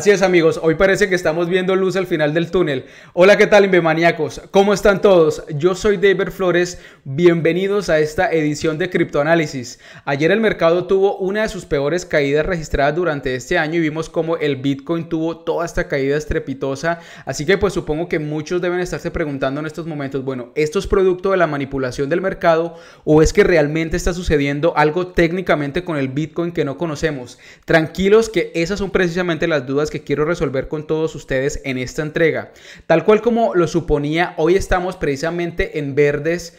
Así es amigos, hoy parece que estamos viendo luz al final del túnel. Hola, ¿qué tal Inbemaniacos? ¿Cómo están todos? Yo soy David Flores, bienvenidos a esta edición de Criptoanálisis. Ayer el mercado tuvo una de sus peores caídas registradas durante este año y vimos cómo el Bitcoin tuvo toda esta caída estrepitosa, así que pues supongo que muchos deben estarse preguntando en estos momentos, bueno, ¿esto es producto de la manipulación del mercado o es que realmente está sucediendo algo técnicamente con el Bitcoin que no conocemos? Tranquilos que esas son precisamente las dudas que quiero resolver con todos ustedes en esta entrega. Tal cual como lo suponía, hoy estamos precisamente en verdes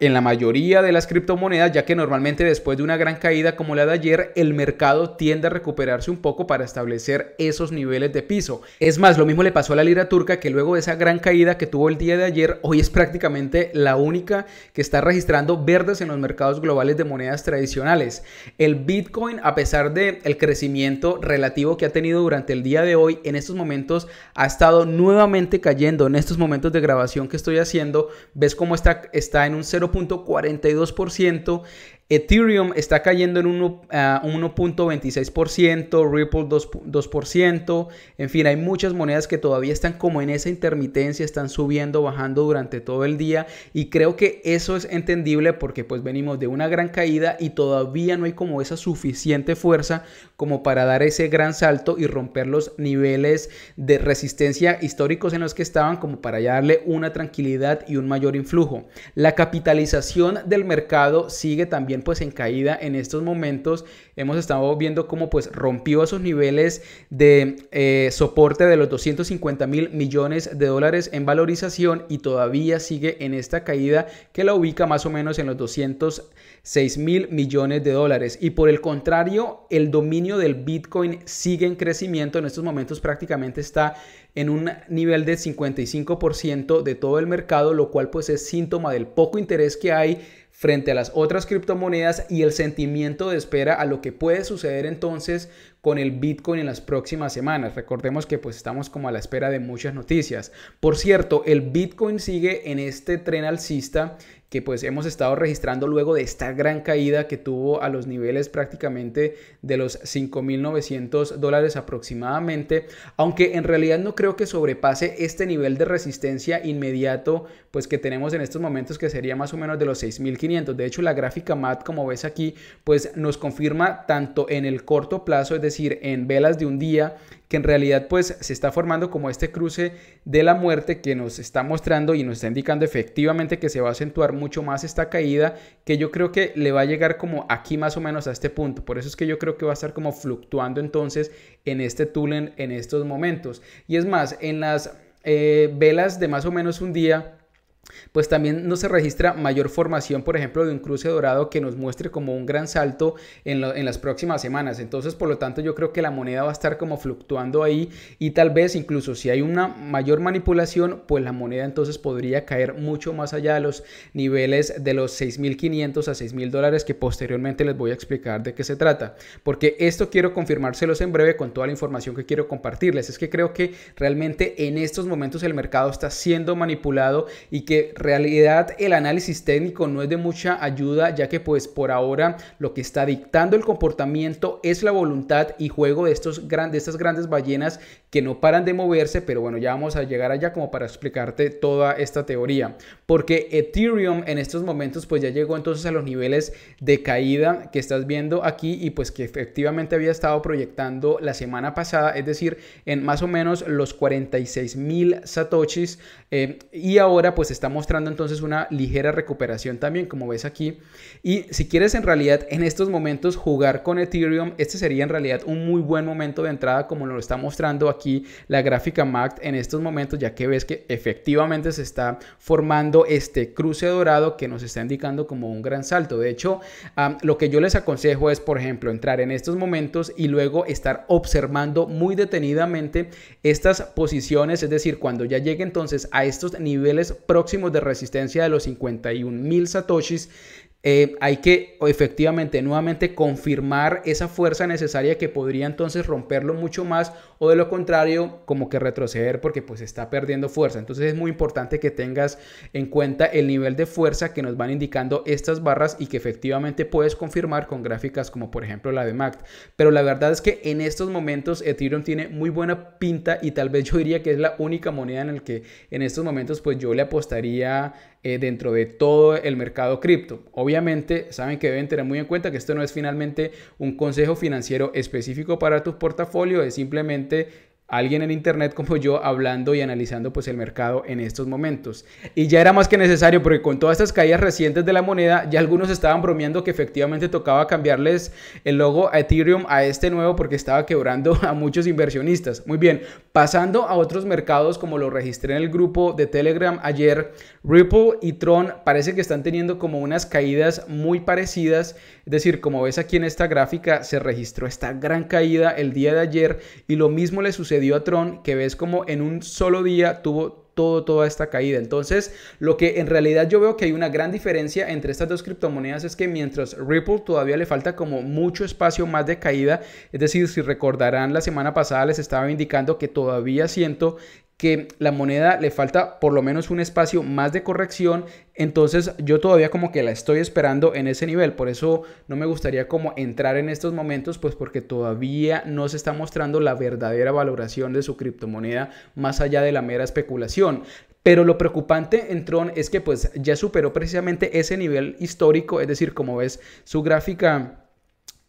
en la mayoría de las criptomonedas, ya que normalmente después de una gran caída como la de ayer, el mercado tiende a recuperarse un poco para establecer esos niveles de piso. Es más, lo mismo le pasó a la lira turca, que luego de esa gran caída que tuvo el día de ayer, hoy es prácticamente la única que está registrando verdes en los mercados globales de monedas tradicionales. El Bitcoin, a pesar del el crecimiento relativo que ha tenido durante el día de hoy, en estos momentos ha estado nuevamente cayendo. En estos momentos de grabación que estoy haciendo, ves cómo está, está en un 0.42% Ethereum está cayendo en ah, un, 1.26%, Ripple 2, en fin, hay muchas monedas que todavía están como en esa intermitencia, están subiendo, bajando durante todo el día y creo que eso es entendible porque pues venimos de una gran caída y todavía no hay como esa suficiente fuerza como para dar ese gran salto y romper los niveles de resistencia históricos en los que estaban como para ya darle una tranquilidad y un mayor influjo. La capitalización del mercado sigue también pues en caída en estos momentos hemos estado viendo cómo pues rompió esos niveles de eh, soporte de los 250 mil millones de dólares en valorización y todavía sigue en esta caída que la ubica más o menos en los 206 mil millones de dólares. Y por el contrario, el dominio del Bitcoin sigue en crecimiento. En estos momentos prácticamente está en un nivel de 55% de todo el mercado, lo cual pues es síntoma del poco interés que hay frente a las otras criptomonedas y el sentimiento de espera a lo que puede suceder entonces con el Bitcoin en las próximas semanas. Recordemos que pues estamos como a la espera de muchas noticias. Por cierto, el Bitcoin sigue en este tren alcista que pues hemos estado registrando luego de esta gran caída que tuvo a los niveles prácticamente de los 5.900 dólares aproximadamente, aunque en realidad no creo que sobrepase este nivel de resistencia inmediato pues que tenemos en estos momentos que sería más o menos de los 6.500. De hecho la gráfica MAT como ves aquí pues nos confirma tanto en el corto plazo, es decir, en velas de un día, que en realidad pues se está formando como este cruce de la muerte que nos está mostrando y nos está indicando efectivamente que se va a acentuar mucho más esta caída, que yo creo que le va a llegar como aquí más o menos a este punto. Por eso es que yo creo que va a estar como fluctuando entonces en este túnel en estos momentos. Y es más, en las eh, velas de más o menos un día, pues también no se registra mayor formación, por ejemplo, de un cruce dorado que nos muestre como un gran salto en, las próximas semanas. Entonces, por lo tanto, yo creo que la moneda va a estar como fluctuando ahí y tal vez incluso si hay una mayor manipulación, pues la moneda entonces podría caer mucho más allá de los niveles de los 6.500 a 6.000 dólares que posteriormente les voy a explicar de qué se trata. Porque esto quiero confirmárselos en breve con toda la información que quiero compartirles. Es que creo que realmente en estos momentos el mercado está siendo manipulado y que realidad el análisis técnico no es de mucha ayuda, ya que pues por ahora lo que está dictando el comportamiento es la voluntad y juego de, estos grandes estas grandes ballenas que no paran de moverse, pero bueno, ya vamos a llegar allá como para explicarte toda esta teoría, porque Ethereum en estos momentos pues ya llegó entonces a los niveles de caída que estás viendo aquí y pues que efectivamente había estado proyectando la semana pasada, es decir, en más o menos los 46 mil satoshis eh, y ahora pues está mostrando entonces una ligera recuperación también, como ves aquí. Y si quieres en realidad en estos momentos jugar con Ethereum, este sería en realidad un muy buen momento de entrada, como lo está mostrando aquí la gráfica MACD en estos momentos, ya que ves que efectivamente se está formando este cruce dorado que nos está indicando como un gran salto. De hecho, lo que yo les aconsejo es, por ejemplo, entrar en estos momentos y luego estar observando muy detenidamente estas posiciones, es decir, cuando ya llegue entonces a estos niveles próximos, de resistencia de los 51.000 mil satoshis eh, hay que efectivamente nuevamente confirmar esa fuerza necesaria que podría entonces romperlo mucho más o de lo contrario como que retroceder porque pues está perdiendo fuerza. Entonces es muy importante que tengas en cuenta el nivel de fuerza que nos van indicando estas barras y que efectivamente puedes confirmar con gráficas como por ejemplo la de MACD. Pero la verdad es que en estos momentos Ethereum tiene muy buena pinta y tal vez yo diría que es la única moneda en la que en estos momentos pues yo le apostaría eh, dentro de todo el mercado cripto. Obviamente, saben que deben tener muy en cuenta que esto no es finalmente un consejo financiero específico para tu portafolio, es simplemente alguien en internet como yo hablando y analizando pues el mercado en estos momentos. Y ya era más que necesario porque con todas estas caídas recientes de la moneda ya algunos estaban bromeando que efectivamente tocaba cambiarles el logo a Ethereum a este nuevo porque estaba quebrando a muchos inversionistas. Muy bien, pasando a otros mercados como lo registré en el grupo de Telegram ayer, Ripple y Tron parece que están teniendo como unas caídas muy parecidas, es decir, como ves aquí en esta gráfica se registró esta gran caída el día de ayer y lo mismo le sucedió dio a Tron, que ves como en un solo día tuvo todo, toda esta caída. Entonces, lo que en realidad yo veo que hay una gran diferencia entre estas dos criptomonedas es que mientras Ripple todavía le falta como mucho espacio más de caída, es decir, si recordarán la semana pasada les estaba indicando que todavía siento que la moneda le falta por lo menos un espacio más de corrección, entonces yo todavía como que la estoy esperando en ese nivel, por eso no me gustaría como entrar en estos momentos, pues porque todavía no se está mostrando la verdadera valoración de su criptomoneda más allá de la mera especulación. Pero lo preocupante en Tron es que pues ya superó precisamente ese nivel histórico, es decir, como ves su gráfica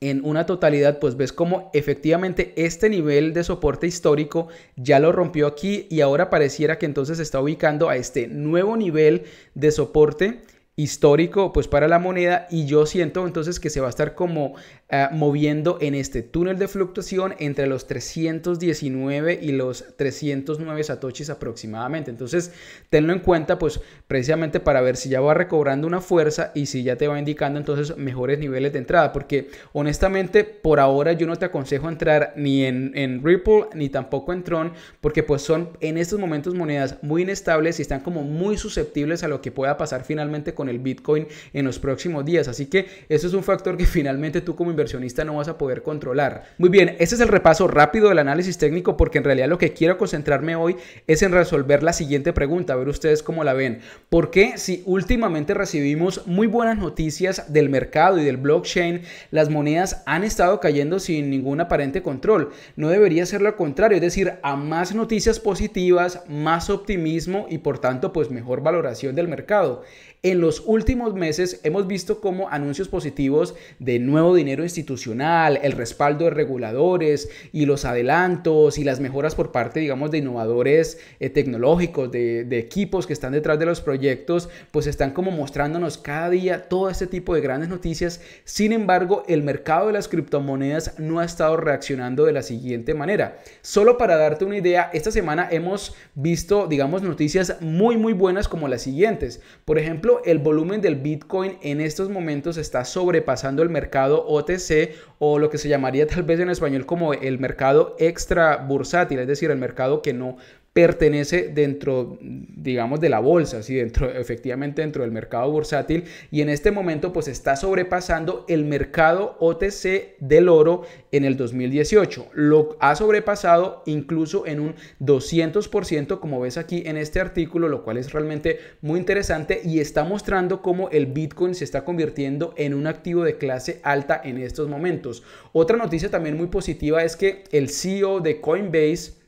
en una totalidad, pues ves cómo efectivamente este nivel de soporte histórico ya lo rompió aquí y ahora pareciera que entonces se está ubicando a este nuevo nivel de soporte histórico pues para la moneda y yo siento entonces que se va a estar como eh, moviendo en este túnel de fluctuación entre los 319 y los 309 satoshis aproximadamente entonces tenlo en cuenta pues precisamente para ver si ya va recobrando una fuerza y si ya te va indicando entonces mejores niveles de entrada porque honestamente por ahora yo no te aconsejo entrar ni en, Ripple ni tampoco en Tron porque pues son en estos momentos monedas muy inestables y están como muy susceptibles a lo que pueda pasar finalmente el Bitcoin en los próximos días. Así que eso es un factor que finalmente tú como inversionista no vas a poder controlar. Muy bien, este es el repaso rápido del análisis técnico porque en realidad lo que quiero concentrarme hoy es en resolver la siguiente pregunta, a ver ustedes cómo la ven. porque si últimamente recibimos muy buenas noticias del mercado y del blockchain, las monedas han estado cayendo sin ningún aparente control? No debería ser lo contrario, es decir, a más noticias positivas, más optimismo y por tanto pues mejor valoración del mercado. En los últimos meses hemos visto como anuncios positivos de nuevo dinero institucional, el respaldo de reguladores y los adelantos y las mejoras por parte, digamos, de innovadores eh, tecnológicos, de, de equipos que están detrás de los proyectos, pues están como mostrándonos cada día todo este tipo de grandes noticias. Sin embargo, el mercado de las criptomonedas no ha estado reaccionando de la siguiente manera. Solo para darte una idea, esta semana hemos visto, digamos, noticias muy, muy buenas como las siguientes. Por ejemplo, el volumen del Bitcoin en estos momentos está sobrepasando el mercado OTC o lo que se llamaría tal vez en español como el mercado extra bursátil, es decir, el mercado que no pertenece dentro, digamos, de la bolsa, ¿sí? dentro, efectivamente dentro del mercado bursátil y en este momento pues está sobrepasando el mercado OTC del oro en el 2018. Lo ha sobrepasado incluso en un 200% como ves aquí en este artículo, lo cual es realmente muy interesante y está mostrando cómo el Bitcoin se está convirtiendo en un activo de clase alta en estos momentos. Otra noticia también muy positiva es que el CEO de Coinbase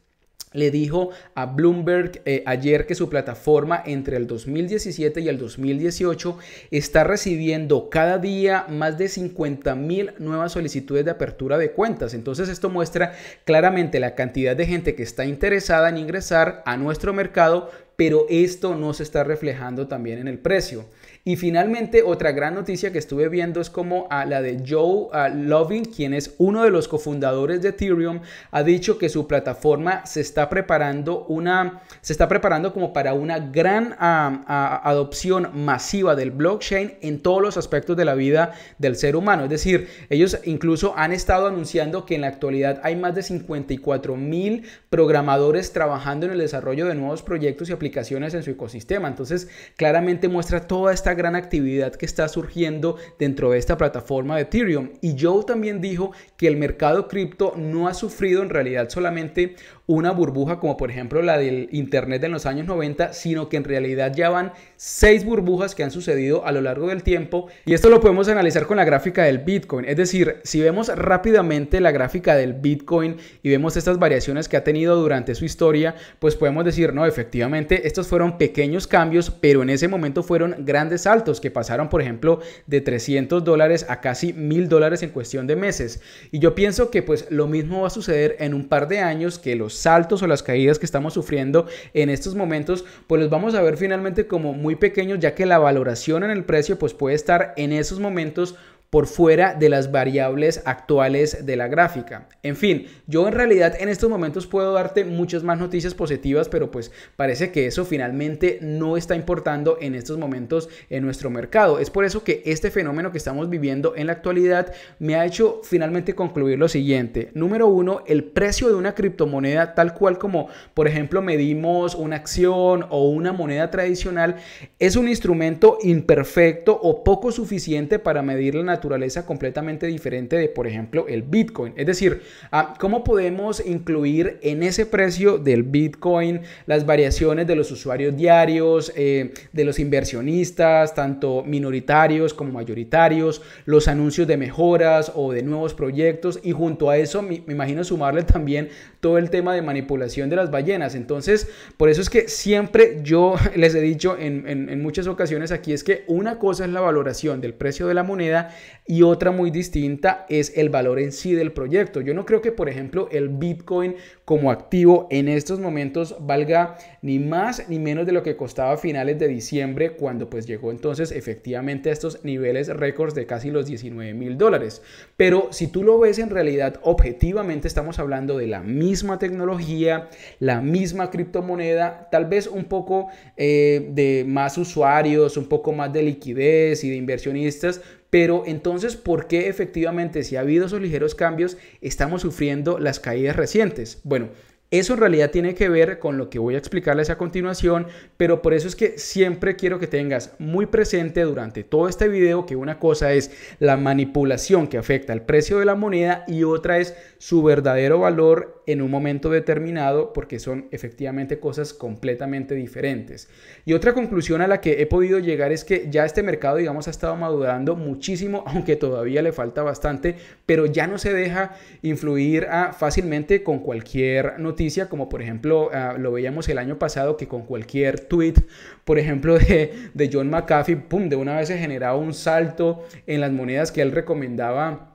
le dijo a Bloomberg eh, ayer que su plataforma entre el 2017 y el 2018 está recibiendo cada día más de 50 mil nuevas solicitudes de apertura de cuentas. Entonces esto muestra claramente la cantidad de gente que está interesada en ingresar a nuestro mercado, pero esto no se está reflejando también en el precio. Y finalmente, otra gran noticia que estuve viendo es como la de Joe Loving, quien es uno de los cofundadores de Ethereum, ha dicho que su plataforma se está preparando una, se está preparando como para una gran ah, ah, adopción masiva del blockchain en todos los aspectos de la vida del ser humano. Es decir, ellos incluso han estado anunciando que en la actualidad hay más de 54 mil programadores trabajando en el desarrollo de nuevos proyectos y aplicaciones en su ecosistema. Entonces, claramente muestra toda esta gran actividad que está surgiendo dentro de esta plataforma de Ethereum. Y Joe también dijo que el mercado cripto no ha sufrido en realidad solamente una burbuja como por ejemplo la del Internet en los años 90, sino que en realidad ya van seis burbujas que han sucedido a lo largo del tiempo. Y esto lo podemos analizar con la gráfica del Bitcoin. Es decir, si vemos rápidamente la gráfica del Bitcoin y vemos estas variaciones que ha tenido durante su historia, pues podemos decir, no, efectivamente, estos fueron pequeños cambios, pero en ese momento fueron grandes saltos que pasaron, por ejemplo, de 300 dólares a casi 1000 dólares en cuestión de meses. Y yo pienso que pues lo mismo va a suceder en un par de años, que los saltos o las caídas que estamos sufriendo en estos momentos, pues los vamos a ver finalmente como muy pequeños, ya que la valoración en el precio pues puede estar en esos momentos por fuera de las variables actuales de la gráfica. En fin, yo en realidad en estos momentos puedo darte muchas más noticias positivas, pero pues parece que eso finalmente no está importando en estos momentos en nuestro mercado. Es por eso que este fenómeno que estamos viviendo en la actualidad me ha hecho finalmente concluir lo siguiente. Número uno, el precio de una criptomoneda tal cual como por ejemplo medimos una acción o una moneda tradicional es un instrumento imperfecto o poco suficiente para medir la naturaleza completamente diferente de, por ejemplo, el Bitcoin. Es decir, ah, ¿cómo podemos incluir en ese precio del Bitcoin las variaciones de los usuarios diarios, eh, de los inversionistas, tanto minoritarios como mayoritarios, los anuncios de mejoras o de nuevos proyectos y junto a eso me imagino sumarle también todo el tema de manipulación de las ballenas. Entonces, por eso es que siempre yo les he dicho en muchas ocasiones aquí es que una cosa es la valoración del precio de la moneda y otra muy distinta es el valor en sí del proyecto. Yo no creo que, por ejemplo, el Bitcoin como activo en estos momentos valga ni más ni menos de lo que costaba a finales de diciembre cuando pues llegó entonces efectivamente a estos niveles récords de casi los 19 mil dólares. Pero si tú lo ves en realidad objetivamente estamos hablando de la misma tecnología, la misma criptomoneda, tal vez un poco eh, de más usuarios, un poco más de liquidez y de inversionistas, pero entonces, ¿por qué efectivamente si ha habido esos ligeros cambios estamos sufriendo las caídas recientes? Bueno, eso en realidad tiene que ver con lo que voy a explicarles a continuación, pero por eso es que siempre quiero que tengas muy presente durante todo este video que una cosa es la manipulación que afecta al precio de la moneda y otra es su verdadero valor en un momento determinado porque son efectivamente cosas completamente diferentes. Y otra conclusión a la que he podido llegar es que ya este mercado, digamos, ha estado madurando muchísimo, aunque todavía le falta bastante, pero ya no se deja influir ah, fácilmente con cualquier noticia, como por ejemplo ah, lo veíamos el año pasado, que con cualquier tweet, por ejemplo, de, de John McAfee, ¡pum!, de una vez se generaba un salto en las monedas que él recomendaba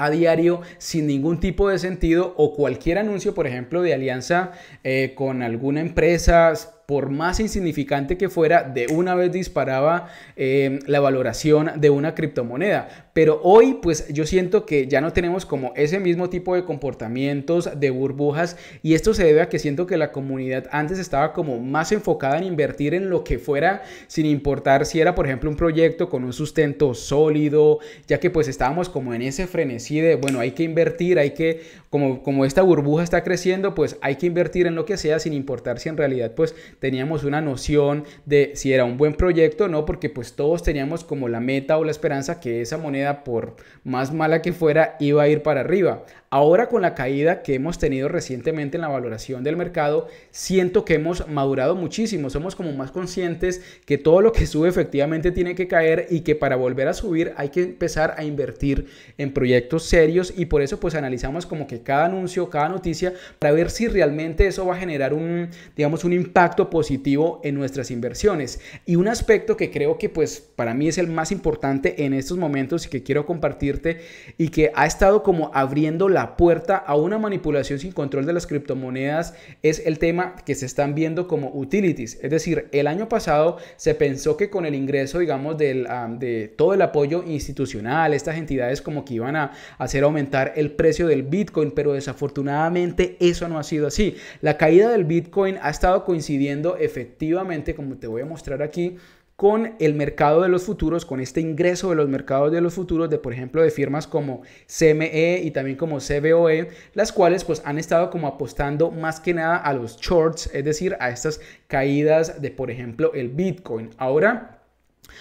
a diario sin ningún tipo de sentido o cualquier anuncio, por ejemplo, de alianza eh, con alguna empresa, por más insignificante que fuera, de una vez disparaba eh, la valoración de una criptomoneda. Pero hoy pues yo siento que ya no tenemos como ese mismo tipo de comportamientos, de burbujas y esto se debe a que siento que la comunidad antes estaba como más enfocada en invertir en lo que fuera sin importar si era por ejemplo un proyecto con un sustento sólido, ya que pues estábamos como en ese frenesí de bueno hay que invertir, hay que como, como esta burbuja está creciendo pues hay que invertir en lo que sea sin importar si en realidad pues teníamos una noción de si era un buen proyecto no porque pues todos teníamos como la meta o la esperanza que esa moneda por más mala que fuera, iba a ir para arriba. Ahora con la caída que hemos tenido recientemente en la valoración del mercado, siento que hemos madurado muchísimo, somos como más conscientes que todo lo que sube efectivamente tiene que caer y que para volver a subir hay que empezar a invertir en proyectos serios y por eso pues analizamos como que cada anuncio, cada noticia para ver si realmente eso va a generar un, digamos, un impacto positivo en nuestras inversiones. Y un aspecto que creo que pues para mí es el más importante en estos momentos y que quiero compartirte y que ha estado como abriendo la la puerta a una manipulación sin control de las criptomonedas es el tema que se están viendo como utilities. Es decir, el año pasado se pensó que con el ingreso, digamos, de todo el apoyo institucional, estas entidades como que iban a hacer aumentar el precio del Bitcoin, pero desafortunadamente eso no ha sido así. La caída del Bitcoin ha estado coincidiendo efectivamente, como te voy a mostrar aquí, con el mercado de los futuros, con este ingreso de los mercados de los futuros, de por ejemplo de firmas como CME y también como CBOE, las cuales pues han estado como apostando más que nada a los shorts, es decir, a estas caídas de por ejemplo el Bitcoin. Ahora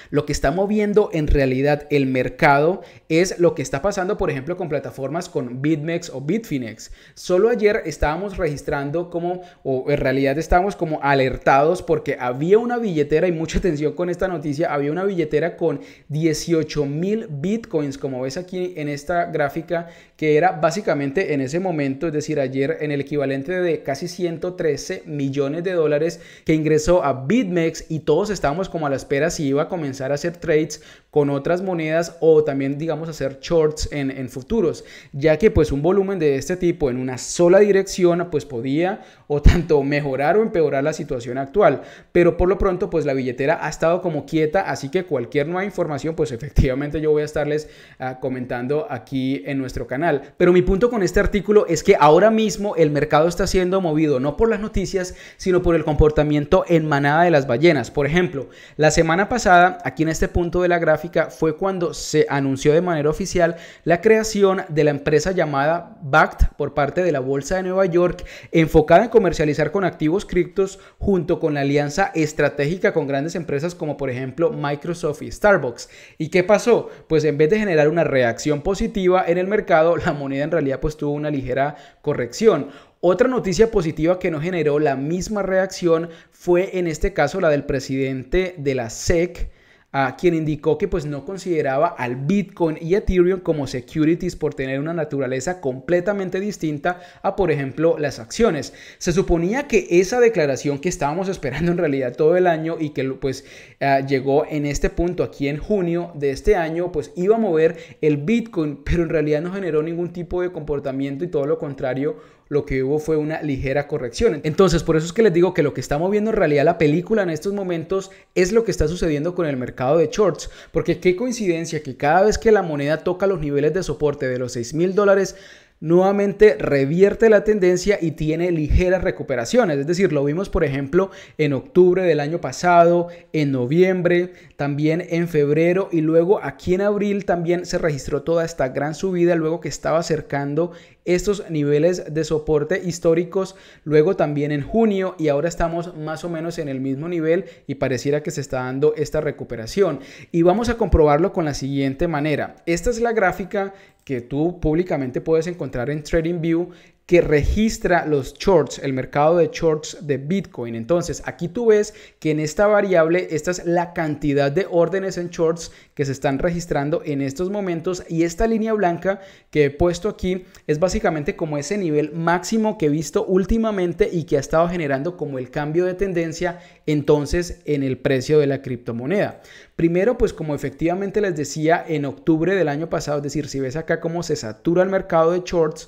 lo que está moviendo en realidad el mercado es lo que está pasando, por ejemplo, con plataformas con BitMEX o Bitfinex. Solo ayer estábamos registrando como, o en realidad estábamos como alertados porque había una billetera, y mucha atención con esta noticia, había una billetera con 18 mil bitcoins, como ves aquí en esta gráfica, que era básicamente en ese momento, es decir, ayer en el equivalente de casi 113 millones de dólares que ingresó a BitMEX y todos estábamos como a la espera si iba a comenzar a hacer trades con otras monedas o también digamos hacer shorts en, futuros, ya que pues un volumen de este tipo en una sola dirección pues podía o tanto mejorar o empeorar la situación actual, pero por lo pronto pues la billetera ha estado como quieta, así que cualquier nueva información pues efectivamente yo voy a estarles ah, comentando aquí en nuestro canal. Pero mi punto con este artículo es que ahora mismo el mercado está siendo movido no por las noticias, sino por el comportamiento en manada de las ballenas. Por ejemplo, la semana pasada aquí en este punto de la gráfica, fue cuando se anunció de manera oficial la creación de la empresa llamada BACT por parte de la Bolsa de Nueva York, enfocada en comercializar con activos criptos junto con la alianza estratégica con grandes empresas como por ejemplo Microsoft y Starbucks. ¿Y qué pasó? Pues en vez de generar una reacción positiva en el mercado, la moneda en realidad pues tuvo una ligera corrección. Otra noticia positiva que no generó la misma reacción fue en este caso la del presidente de la SEC, a quien indicó que pues no consideraba al Bitcoin y Ethereum como securities por tener una naturaleza completamente distinta a, por ejemplo, las acciones. Se suponía que esa declaración que estábamos esperando en realidad todo el año y que pues eh, llegó en este punto aquí en junio de este año, pues iba a mover el Bitcoin, pero en realidad no generó ningún tipo de comportamiento y todo lo contrario lo que hubo fue una ligera corrección. Entonces, por eso es que les digo que lo que estamos viendo en realidad la película en estos momentos es lo que está sucediendo con el mercado de shorts, porque qué coincidencia que cada vez que la moneda toca los niveles de soporte de los 6 mil dólares, nuevamente revierte la tendencia y tiene ligeras recuperaciones. Es decir, lo vimos por ejemplo en octubre del año pasado, en noviembre, también en febrero y luego aquí en abril también se registró toda esta gran subida luego que estaba acercando estos niveles de soporte históricos, luego también en junio y ahora estamos más o menos en el mismo nivel y pareciera que se está dando esta recuperación. Y vamos a comprobarlo con la siguiente manera. Esta es la gráfica que tú públicamente puedes encontrar en TradingView que registra los shorts, el mercado de shorts de Bitcoin. Entonces, aquí tú ves que en esta variable, esta es la cantidad de órdenes en shorts que se están registrando en estos momentos y esta línea blanca que he puesto aquí es básicamente como ese nivel máximo que he visto últimamente y que ha estado generando como el cambio de tendencia entonces en el precio de la criptomoneda. Primero, pues como efectivamente les decía en octubre del año pasado, es decir, si ves acá cómo se satura el mercado de shorts,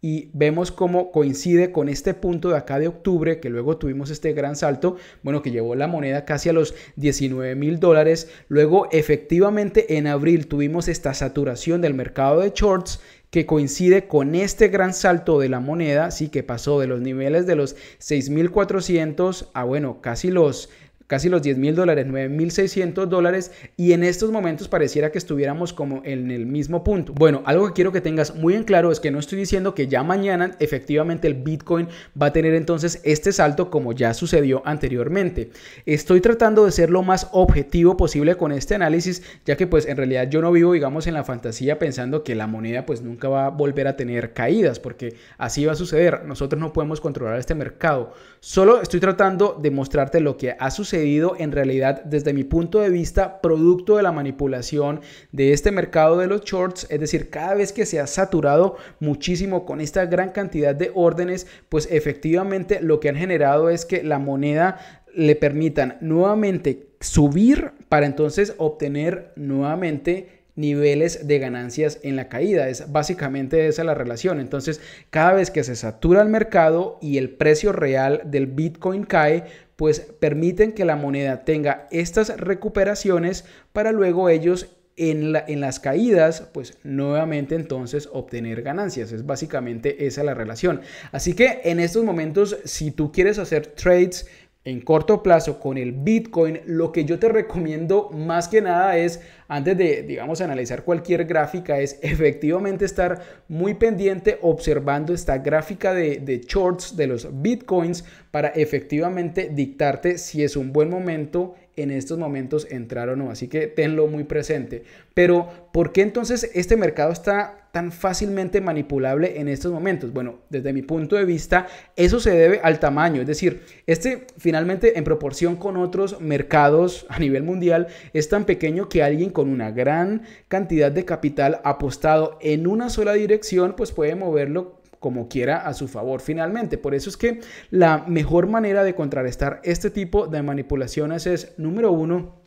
y vemos cómo coincide con este punto de acá de octubre, que luego tuvimos este gran salto, bueno, que llevó la moneda casi a los 19 mil dólares. Luego, efectivamente, en abril tuvimos esta saturación del mercado de shorts que coincide con este gran salto de la moneda, sí que pasó de los niveles de los 6.400 a bueno, casi los casi los 10 mil dólares, 9.600 dólares y en estos momentos pareciera que estuviéramos como en el mismo punto. Bueno, algo que quiero que tengas muy en claro es que no estoy diciendo que ya mañana efectivamente el Bitcoin va a tener entonces este salto como ya sucedió anteriormente. Estoy tratando de ser lo más objetivo posible con este análisis, ya que pues en realidad yo no vivo digamos en la fantasía pensando que la moneda pues nunca va a volver a tener caídas, porque así va a suceder. Nosotros no podemos controlar este mercado. Solo estoy tratando de mostrarte lo que ha sucedido en realidad desde mi punto de vista producto de la manipulación de este mercado de los shorts, es decir, cada vez que se ha saturado muchísimo con esta gran cantidad de órdenes, pues efectivamente lo que han generado es que la moneda le permitan nuevamente subir para entonces obtener nuevamente niveles de ganancias en la caída. Es básicamente esa la relación. Entonces, cada vez que se satura el mercado y el precio real del Bitcoin cae, pues permiten que la moneda tenga estas recuperaciones para luego ellos en, en, las caídas, pues nuevamente entonces obtener ganancias. Es básicamente esa la relación. Así que en estos momentos, si tú quieres hacer trades en corto plazo con el Bitcoin, lo que yo te recomiendo más que nada es, antes de, digamos, analizar cualquier gráfica, es efectivamente estar muy pendiente observando esta gráfica de, de shorts de los Bitcoins para efectivamente dictarte si es un buen momento en estos momentos entrar o no. Así que tenlo muy presente. Pero, ¿por qué entonces este mercado está tan fácilmente manipulable en estos momentos? Bueno, desde mi punto de vista, eso se debe al tamaño, es decir, este finalmente en proporción con otros mercados a nivel mundial es tan pequeño que alguien con una gran cantidad de capital apostado en una sola dirección, pues puede moverlo como quiera a su favor finalmente. Por eso es que la mejor manera de contrarrestar este tipo de manipulaciones es, número uno,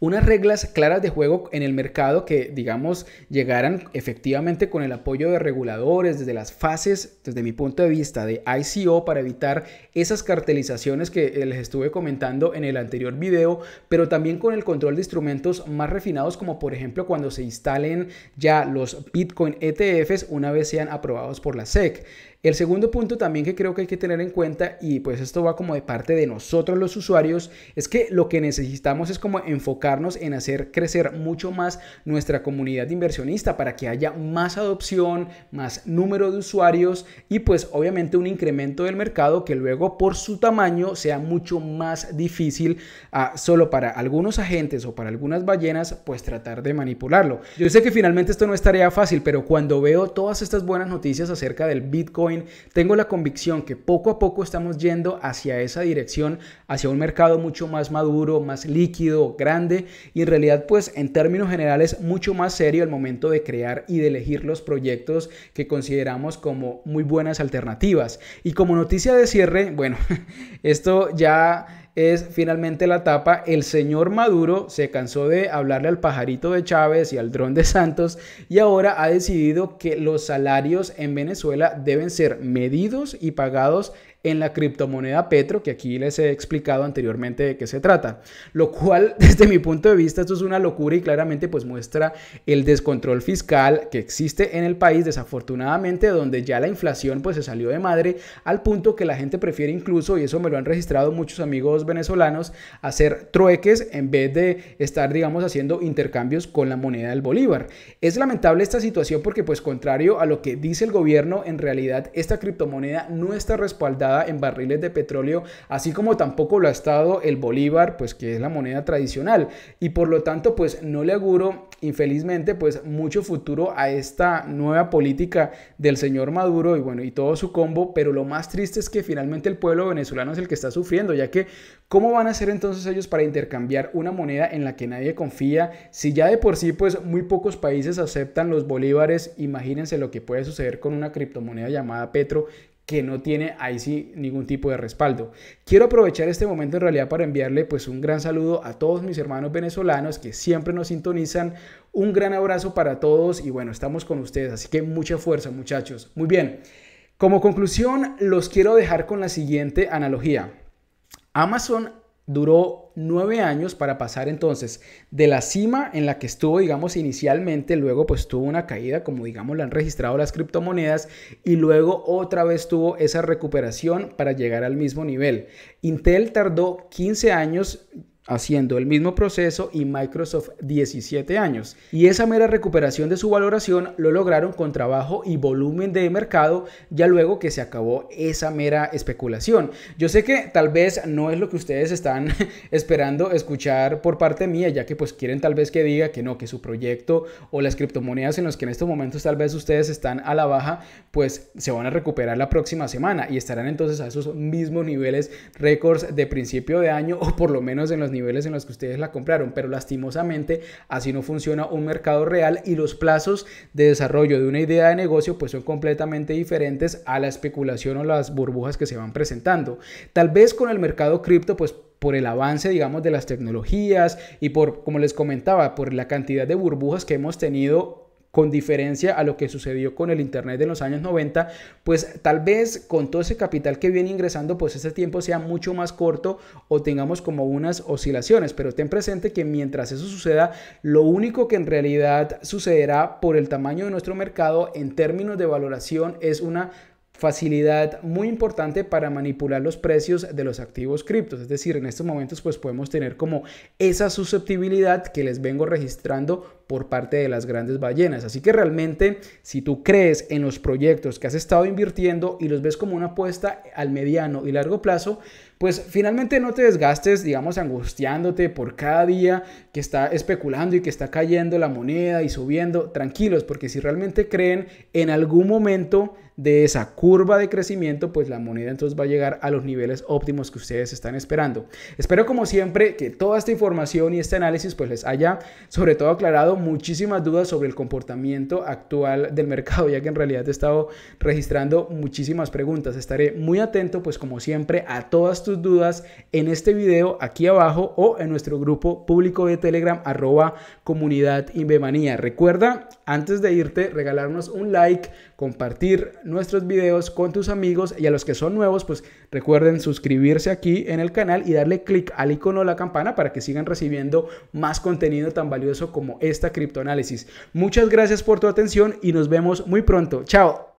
unas reglas claras de juego en el mercado que, digamos, llegaran efectivamente con el apoyo de reguladores desde las fases, desde mi punto de vista, de ICO para evitar esas cartelizaciones que eh, les estuve comentando en el anterior video, pero también con el control de instrumentos más refinados como por ejemplo cuando se instalen ya los Bitcoin ETFs una vez sean aprobados por la SEC. El segundo punto también que creo que hay que tener en cuenta, y pues esto va como de parte de nosotros los usuarios, es que lo que necesitamos es como enfocarnos en hacer crecer mucho más nuestra comunidad inversionista para que haya más adopción, más número de usuarios y pues obviamente un incremento del mercado que luego por su tamaño sea mucho más difícil ah, solo para algunos agentes o para algunas ballenas pues tratar de manipularlo. Yo sé que finalmente esto no es tarea fácil, pero cuando veo todas estas buenas noticias acerca del Bitcoin, tengo la convicción que poco a poco estamos yendo hacia esa dirección, hacia un mercado mucho más maduro, más líquido, grande y en realidad pues en términos generales mucho más serio el momento de crear y de elegir los proyectos que consideramos como muy buenas alternativas. Y como noticia de cierre, bueno, esto ya es finalmente la tapa. El señor Maduro se cansó de hablarle al pajarito de Chávez y al dron de Santos y ahora ha decidido que los salarios en Venezuela deben ser medidos y pagados en la criptomoneda Petro, que aquí les he explicado anteriormente de qué se trata. Lo cual, desde mi punto de vista, esto es una locura y claramente pues muestra el descontrol fiscal que existe en el país, desafortunadamente, donde ya la inflación pues se salió de madre al punto que la gente prefiere incluso, y eso me lo han registrado muchos amigos venezolanos, hacer trueques en vez de estar, digamos, haciendo intercambios con la moneda del Bolívar. Es lamentable esta situación porque pues contrario a lo que dice el gobierno, en realidad esta criptomoneda no está respaldada en barriles de petróleo, así como tampoco lo ha estado el bolívar, pues que es la moneda tradicional. Y por lo tanto, pues no le auguro, infelizmente, pues mucho futuro a esta nueva política del señor Maduro y bueno, y todo su combo, pero lo más triste es que finalmente el pueblo venezolano es el que está sufriendo, ya que ¿cómo van a hacer entonces ellos para intercambiar una moneda en la que nadie confía? Si ya de por sí, pues muy pocos países aceptan los bolívares, imagínense lo que puede suceder con una criptomoneda llamada Petro que no tiene ahí sí ningún tipo de respaldo. Quiero aprovechar este momento en realidad para enviarle pues un gran saludo a todos mis hermanos venezolanos que siempre nos sintonizan. Un gran abrazo para todos y bueno, estamos con ustedes, así que mucha fuerza muchachos. Muy bien, como conclusión los quiero dejar con la siguiente analogía. Amazon duró nueve años para pasar entonces de la cima en la que estuvo, digamos, inicialmente, luego pues tuvo una caída, como digamos, la han registrado las criptomonedas, y luego otra vez tuvo esa recuperación para llegar al mismo nivel. Intel tardó 15 años haciendo el mismo proceso y Microsoft 17 años. Y esa mera recuperación de su valoración lo lograron con trabajo y volumen de mercado ya luego que se acabó esa mera especulación. Yo sé que tal vez no es lo que ustedes están esperando escuchar por parte mía, ya que pues quieren tal vez que diga que no, que su proyecto o las criptomonedas en los que en estos momentos tal vez ustedes están a la baja, pues se van a recuperar la próxima semana y estarán entonces a esos mismos niveles récords de principio de año o por lo menos en los niveles en los que ustedes la compraron, pero lastimosamente así no funciona un mercado real y los plazos de desarrollo de una idea de negocio pues son completamente diferentes a la especulación o las burbujas que se van presentando. Tal vez con el mercado cripto pues por el avance, digamos, de las tecnologías y por, como les comentaba, por la cantidad de burbujas que hemos tenido con diferencia a lo que sucedió con el Internet de los años 90, pues tal vez con todo ese capital que viene ingresando, pues ese tiempo sea mucho más corto o tengamos como unas oscilaciones. Pero ten presente que mientras eso suceda, lo único que en realidad sucederá por el tamaño de nuestro mercado en términos de valoración es una facilidad muy importante para manipular los precios de los activos criptos. Es decir, en estos momentos pues podemos tener como esa susceptibilidad que les vengo registrando por parte de las grandes ballenas. Así que realmente si tú crees en los proyectos que has estado invirtiendo y los ves como una apuesta al mediano y largo plazo, pues finalmente no te desgastes, digamos, angustiándote por cada día que está especulando y que está cayendo la moneda y subiendo. Tranquilos, porque si realmente creen en algún momento de esa curva de crecimiento, pues la moneda entonces va a llegar a los niveles óptimos que ustedes están esperando. Espero como siempre que toda esta información y este análisis pues les haya sobre todo aclarado muchísimas dudas sobre el comportamiento actual del mercado, ya que en realidad he estado registrando muchísimas preguntas. Estaré muy atento pues como siempre a todas tus dudas en este video aquí abajo o en nuestro grupo público de Telegram arroba comunidad Invemanía. Recuerda antes de irte regalarnos un like compartir nuestros videos con tus amigos y a los que son nuevos, pues recuerden suscribirse aquí en el canal y darle clic al icono de la campana para que sigan recibiendo más contenido tan valioso como esta criptoanálisis. Muchas gracias por tu atención y nos vemos muy pronto. Chao.